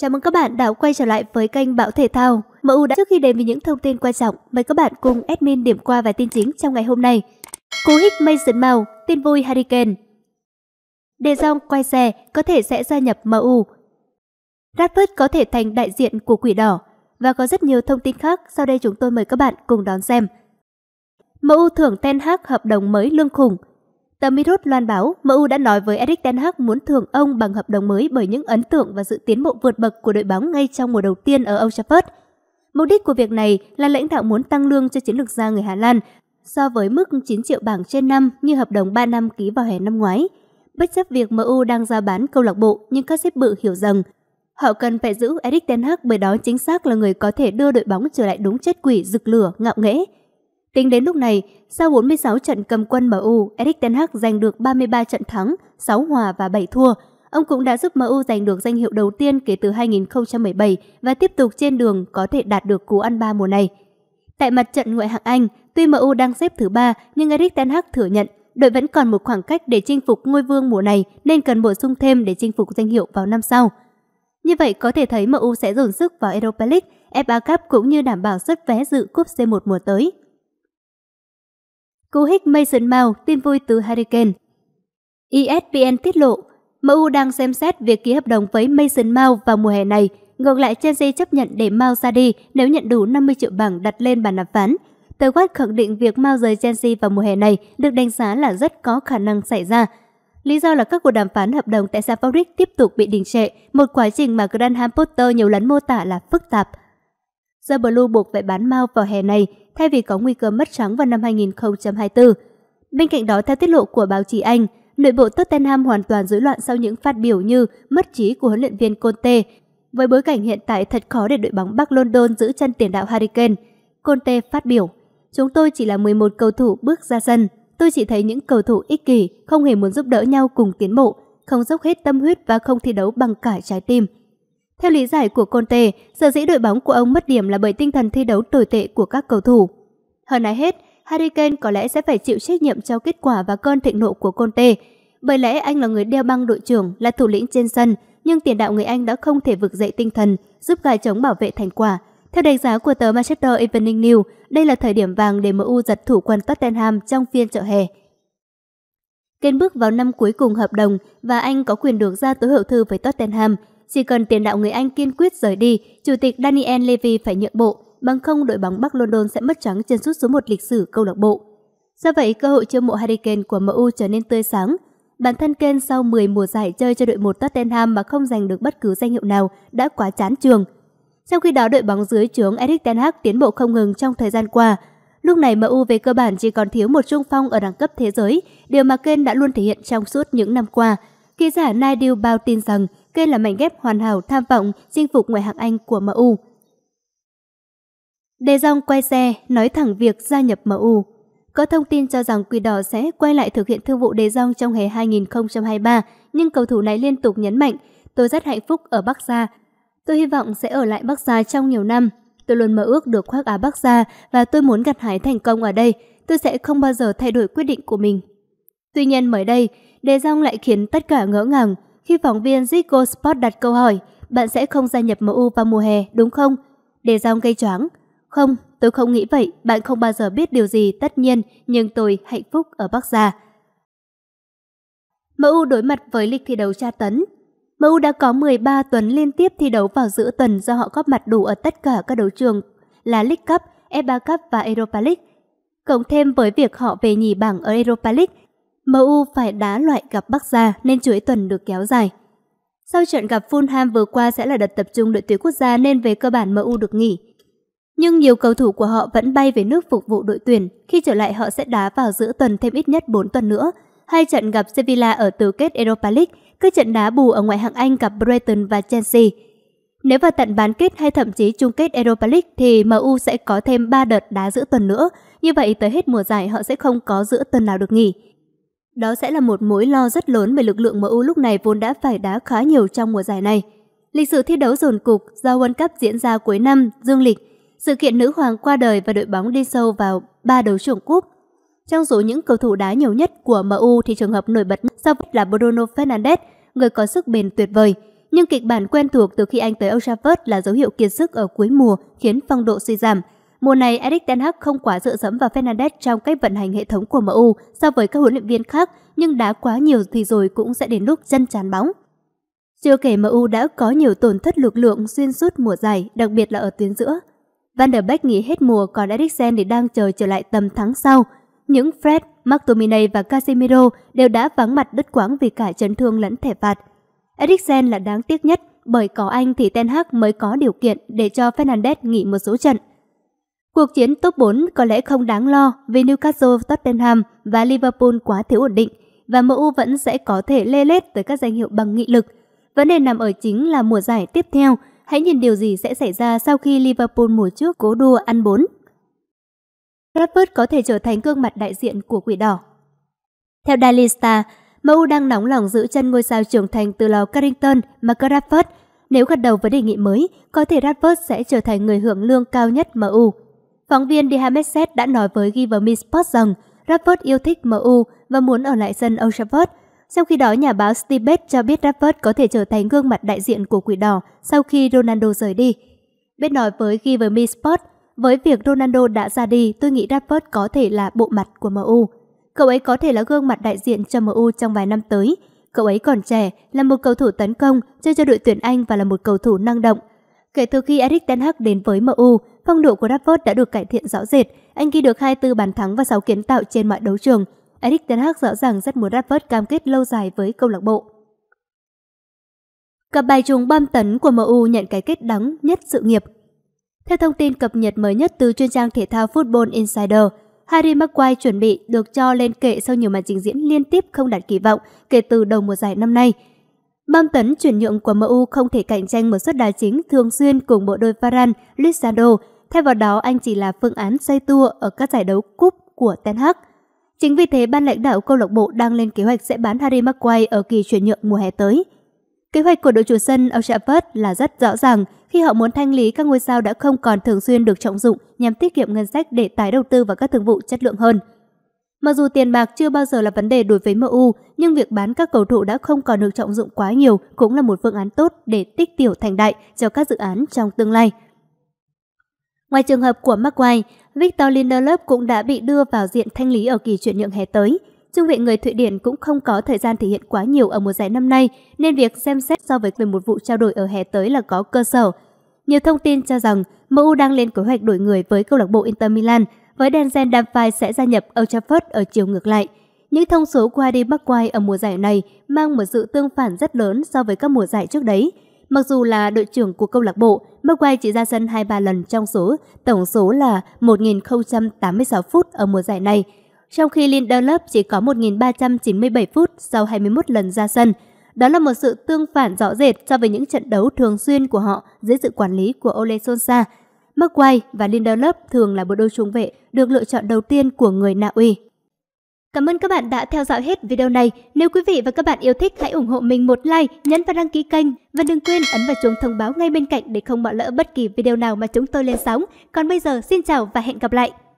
Chào mừng các bạn đã quay trở lại với kênh Bảo Thể Thao. MU đã trước khi đến với những thông tin quan trọng, mời các bạn cùng admin điểm qua vài tin chính trong ngày hôm nay. Cú hích Mason Mount, tin vui Harry Kane. De Jong quay xe, có thể sẽ gia nhập MU. Radford có thể thành đại diện của Quỷ Đỏ. Và có rất nhiều thông tin khác, sau đây chúng tôi mời các bạn cùng đón xem. MU thưởng Ten Hag hợp đồng mới lương khủng – Tờ Mirror loan báo MU đã nói với Erik Ten Hag muốn thưởng ông bằng hợp đồng mới bởi những ấn tượng và sự tiến bộ vượt bậc của đội bóng ngay trong mùa đầu tiên ở Old Trafford. Mục đích của việc này là lãnh đạo muốn tăng lương cho chiến lược gia người Hà Lan so với mức 9 triệu bảng trên năm như hợp đồng 3 năm ký vào hè năm ngoái. Bất chấp việc MU đang ra bán câu lạc bộ, nhưng các xếp bự hiểu rằng họ cần phải giữ Erik Ten Hag bởi đó chính xác là người có thể đưa đội bóng trở lại đúng chết quỷ rực lửa, ngạo nghễ – Tính đến lúc này, sau 46 trận cầm quân MU, Erik Ten Hag giành được 33 trận thắng, 6 hòa và 7 thua. Ông cũng đã giúp MU giành được danh hiệu đầu tiên kể từ 2017 và tiếp tục trên đường có thể đạt được cú ăn ba mùa này. Tại mặt trận ngoại hạng Anh, tuy MU đang xếp thứ ba nhưng Erik Ten Hag thừa nhận đội vẫn còn một khoảng cách để chinh phục ngôi vương mùa này nên cần bổ sung thêm để chinh phục danh hiệu vào năm sau. Như vậy có thể thấy MU sẽ dồn sức vào Europa League, FA Cup cũng như đảm bảo xuất vé dự cúp C1 mùa tới. Cú hích Mason Mount tin vui từ Hurricane ESPN tiết lộ, MU đang xem xét việc ký hợp đồng với Mason Mount vào mùa hè này. Ngược lại, Chelsea chấp nhận để Mount ra đi nếu nhận đủ 50 triệu bảng đặt lên bàn đàm phán. Tờ Watt khẳng định việc Mount rời Chelsea vào mùa hè này được đánh giá là rất có khả năng xảy ra. Lý do là các cuộc đàm phán hợp đồng tại Safaric tiếp tục bị đình trệ, một quá trình mà Graham Potter nhiều lần mô tả là phức tạp The Blue buộc phải bán mau vào hè này thay vì có nguy cơ mất trắng vào năm 2024. Bên cạnh đó, theo tiết lộ của báo chí Anh, nội bộ Tottenham hoàn toàn rối loạn sau những phát biểu như mất trí của huấn luyện viên Conte. Với bối cảnh hiện tại thật khó để đội bóng Bắc London giữ chân tiền đạo Harry Kane. Conte phát biểu, chúng tôi chỉ là 11 cầu thủ bước ra sân. Tôi chỉ thấy những cầu thủ ích kỷ, không hề muốn giúp đỡ nhau cùng tiến bộ, không dốc hết tâm huyết và không thi đấu bằng cả trái tim. Theo lý giải của Conte, sở dĩ đội bóng của ông mất điểm là bởi tinh thần thi đấu tồi tệ của các cầu thủ. Hơn ai hết, Harry Kane có lẽ sẽ phải chịu trách nhiệm cho kết quả và cơn thịnh nộ của Conte. Bởi lẽ anh là người đeo băng đội trưởng, là thủ lĩnh trên sân, nhưng tiền đạo người Anh đã không thể vực dậy tinh thần, giúp gài chống bảo vệ thành quả. Theo đánh giá của tờ Manchester Evening News, đây là thời điểm vàng để MU giật thủ quân Tottenham trong phiên chợ hè. Kane bước vào năm cuối cùng hợp đồng và anh có quyền được ra tối hậu thư với Tottenham. Chỉ cần tiền đạo người Anh kiên quyết rời đi, chủ tịch Daniel Levy phải nhượng bộ, bằng không đội bóng Bắc London sẽ mất trắng trên sút số 1 lịch sử câu lạc bộ. Do vậy, cơ hội chiêu mộ Harry Kane của MU trở nên tươi sáng. Bản thân Kane sau 10 mùa giải chơi cho đội một Tottenham mà không giành được bất cứ danh hiệu nào đã quá chán trường. Trong khi đó, đội bóng dưới trướng Erik Ten Hag tiến bộ không ngừng trong thời gian qua. Lúc này MU về cơ bản chỉ còn thiếu một trung phong ở đẳng cấp thế giới, điều mà Kane đã luôn thể hiện trong suốt những năm qua – Ký giả Nigel Bao tin rằng cây là mảnh ghép hoàn hảo tham vọng chinh phục ngoại hạng Anh của MU. Đề Jong quay xe, nói thẳng việc gia nhập MU. Có thông tin cho rằng Quỷ Đỏ sẽ quay lại thực hiện thương vụ đề Jong trong hè 2023, nhưng cầu thủ này liên tục nhấn mạnh, tôi rất hạnh phúc ở Bắc Gia. Tôi hy vọng sẽ ở lại Bắc Gia trong nhiều năm. Tôi luôn mơ ước được khoác áo Bắc Gia và tôi muốn gặt hái thành công ở đây. Tôi sẽ không bao giờ thay đổi quyết định của mình. Tuy nhiên mới đây, Đề Jong lại khiến tất cả ngỡ ngàng khi phóng viên Zico Sport đặt câu hỏi bạn sẽ không gia nhập MU vào mùa hè đúng không? Đề Jong gây choáng. Không, tôi không nghĩ vậy, bạn không bao giờ biết điều gì tất nhiên, nhưng tôi hạnh phúc ở Bắc Gia. MU đối mặt với lịch thi đấu tra tấn. MU đã có 13 tuần liên tiếp thi đấu vào giữa tuần do họ góp mặt đủ ở tất cả các đấu trường là League Cup, FA e Cup và Europa League. Cộng thêm với việc họ về nhì bảng ở Europa League, MU phải đá loại gặp Bắc Gia nên chuỗi tuần được kéo dài. Sau trận gặp Fulham vừa qua sẽ là đợt tập trung đội tuyển quốc gia nên về cơ bản MU được nghỉ. Nhưng nhiều cầu thủ của họ vẫn bay về nước phục vụ đội tuyển, khi trở lại họ sẽ đá vào giữa tuần thêm ít nhất 4 tuần nữa. Hai trận gặp Sevilla ở tứ kết Europa League, các trận đá bù ở ngoại hạng Anh gặp Brighton và Chelsea. Nếu vào tận bán kết hay thậm chí chung kết Europa League thì MU sẽ có thêm 3 đợt đá giữa tuần nữa. Như vậy tới hết mùa giải họ sẽ không có giữa tuần nào được nghỉ. Đó sẽ là một mối lo rất lớn về lực lượng MU lúc này vốn đã phải đá khá nhiều trong mùa giải này. Lịch sử thi đấu dồn cục do World Cup diễn ra cuối năm, dương lịch, sự kiện nữ hoàng qua đời và đội bóng đi sâu vào ba đấu trưởng cúp. Trong số những cầu thủ đá nhiều nhất của MU thì trường hợp nổi bật sau là Bruno Fernandes, người có sức bền tuyệt vời. Nhưng kịch bản quen thuộc từ khi anh tới Old Trafford là dấu hiệu kiệt sức ở cuối mùa khiến phong độ suy giảm – Mùa này, Erik Ten Hag không quá dựa dẫm vào Fernandes trong cách vận hành hệ thống của MU so với các huấn luyện viên khác, nhưng đá quá nhiều thì rồi cũng sẽ đến lúc chân chán bóng. Chưa kể MU đã có nhiều tổn thất lực lượng xuyên suốt mùa giải, đặc biệt là ở tuyến giữa. Van der Beek nghỉ hết mùa còn Eriksen thì đang chờ trở lại tầm tháng sau. Những Fred, McTominay và Casemiro đều đã vắng mặt đứt quãng vì cả chấn thương lẫn thẻ phạt. Eriksen là đáng tiếc nhất bởi có anh thì Ten Hag mới có điều kiện để cho Fernandes nghỉ một số trận. Cuộc chiến top 4 có lẽ không đáng lo vì Newcastle, Tottenham và Liverpool quá thiếu ổn định và MU vẫn sẽ có thể lê lết tới các danh hiệu bằng nghị lực. Vấn đề nằm ở chính là mùa giải tiếp theo, hãy nhìn điều gì sẽ xảy ra sau khi Liverpool mùa trước cố đua ăn bốn. Rashford có thể trở thành gương mặt đại diện của quỷ đỏ. Theo Daily Star, MU đang nóng lòng giữ chân ngôi sao trưởng thành từ lò Carrington, Mark Rashford. Nếu gật đầu với đề nghị mới, có thể Rashford sẽ trở thành người hưởng lương cao nhất MU. Phóng viên Dehameset đã nói với Giverme Sports rằng Rashford yêu thích MU và muốn ở lại sân Old Trafford. Trong khi đó, nhà báo Steve Bates cho biết Rashford có thể trở thành gương mặt đại diện của quỷ đỏ sau khi Ronaldo rời đi. Bates nói với Giverme Sports, với việc Ronaldo đã ra đi, tôi nghĩ Rashford có thể là bộ mặt của MU. Cậu ấy có thể là gương mặt đại diện cho MU trong vài năm tới. Cậu ấy còn trẻ, là một cầu thủ tấn công, chơi cho đội tuyển Anh và là một cầu thủ năng động, Kể từ khi Erik Ten Hag đến với MU, phong độ của Rashford đã được cải thiện rõ rệt. Anh ghi được 24 bàn thắng và 6 kiến tạo trên mọi đấu trường. Erik Ten Hag rõ ràng rất muốn Rashford cam kết lâu dài với câu lạc bộ. Cặp bài trùng bom tấn của MU nhận cái kết đắng nhất sự nghiệp. Theo thông tin cập nhật mới nhất từ chuyên trang thể thao Football Insider, Harry Maguire chuẩn bị được cho lên kệ sau nhiều màn trình diễn liên tiếp không đạt kỳ vọng kể từ đầu mùa giải năm nay – Băng tấn chuyển nhượng của MU không thể cạnh tranh một suất đá chính thường xuyên cùng bộ đôi Varane, Lissandro. Thay vào đó, anh chỉ là phương án xây tour ở các giải đấu cúp của Ten Hag. Chính vì thế, ban lãnh đạo câu lạc bộ đang lên kế hoạch sẽ bán Harry Maguire ở kỳ chuyển nhượng mùa hè tới. Kế hoạch của đội chủ sân Old Trafford là rất rõ ràng khi họ muốn thanh lý các ngôi sao đã không còn thường xuyên được trọng dụng nhằm tiết kiệm ngân sách để tái đầu tư vào các thương vụ chất lượng hơn. Mặc dù tiền bạc chưa bao giờ là vấn đề đối với MU, nhưng việc bán các cầu thủ đã không còn được trọng dụng quá nhiều cũng là một phương án tốt để tích tiểu thành đại cho các dự án trong tương lai. Ngoài trường hợp của Maguire, Victor Lindelöf cũng đã bị đưa vào diện thanh lý ở kỳ chuyển nhượng hè tới. Trung vệ người Thụy Điển cũng không có thời gian thể hiện quá nhiều ở mùa giải năm nay, nên việc xem xét so với về một vụ trao đổi ở hè tới là có cơ sở. Nhiều thông tin cho rằng MU đang lên kế hoạch đổi người với câu lạc bộ Inter Milan với Denzel Damphai sẽ gia nhập Old Trafford ở chiều ngược lại. Những thông số của Harry Maguire ở mùa giải này mang một sự tương phản rất lớn so với các mùa giải trước đấy. Mặc dù là đội trưởng của câu lạc bộ, Maguire chỉ ra sân 23 lần trong số tổng số là 1.086 phút ở mùa giải này, trong khi Lindelof chỉ có 1.397 phút sau 21 lần ra sân. Đó là một sự tương phản rõ rệt so với những trận đấu thường xuyên của họ dưới sự quản lý của Ole Solskjaer McWay và Lindelof thường là bộ đôi trung vệ được lựa chọn đầu tiên của người Na Uy. Cảm ơn các bạn đã theo dõi hết video này. Nếu quý vị và các bạn yêu thích, hãy ủng hộ mình một like, nhấn và đăng ký kênh. Và đừng quên ấn vào chuông thông báo ngay bên cạnh để không bỏ lỡ bất kỳ video nào mà chúng tôi lên sóng. Còn bây giờ, xin chào và hẹn gặp lại!